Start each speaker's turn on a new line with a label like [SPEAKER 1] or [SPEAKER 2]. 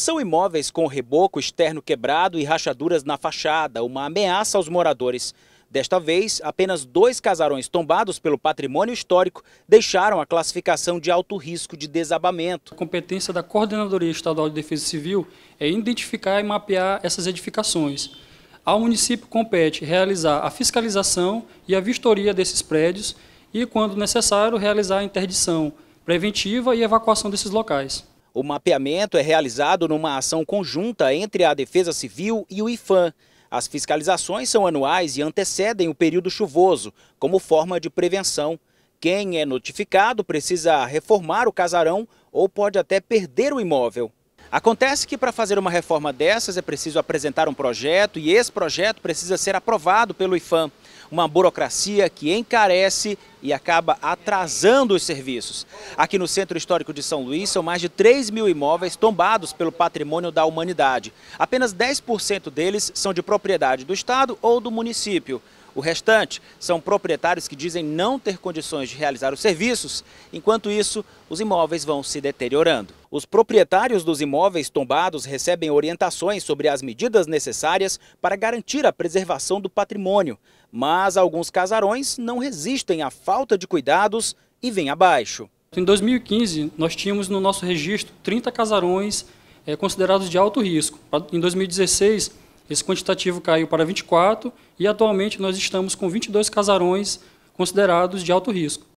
[SPEAKER 1] São imóveis com reboco externo quebrado e rachaduras na fachada, uma ameaça aos moradores. Desta vez, apenas dois casarões tombados pelo patrimônio histórico
[SPEAKER 2] deixaram a classificação de alto risco de desabamento. A competência da Coordenadoria Estadual de Defesa Civil é identificar e mapear essas edificações. Ao município compete realizar a fiscalização e a vistoria desses prédios e, quando necessário, realizar a interdição preventiva e evacuação desses locais. O mapeamento é realizado
[SPEAKER 1] numa ação conjunta entre a Defesa Civil e o IFAM. As fiscalizações são anuais e antecedem o período chuvoso, como forma de prevenção. Quem é notificado precisa reformar o casarão ou pode até perder o imóvel. Acontece que para fazer uma reforma dessas é preciso apresentar um projeto e esse projeto precisa ser aprovado pelo IFAM. Uma burocracia que encarece e acaba atrasando os serviços. Aqui no Centro Histórico de São Luís são mais de 3 mil imóveis tombados pelo patrimônio da humanidade. Apenas 10% deles são de propriedade do Estado ou do município. O restante são proprietários que dizem não ter condições de realizar os serviços, enquanto isso, os imóveis vão se deteriorando. Os proprietários dos imóveis tombados recebem orientações sobre as medidas necessárias para garantir a preservação do patrimônio, mas alguns casarões não resistem à falta de cuidados
[SPEAKER 2] e vem abaixo. Em 2015, nós tínhamos no nosso registro 30 casarões é, considerados de alto risco. Em 2016, esse quantitativo caiu para 24 e atualmente nós estamos com 22 casarões considerados de alto risco.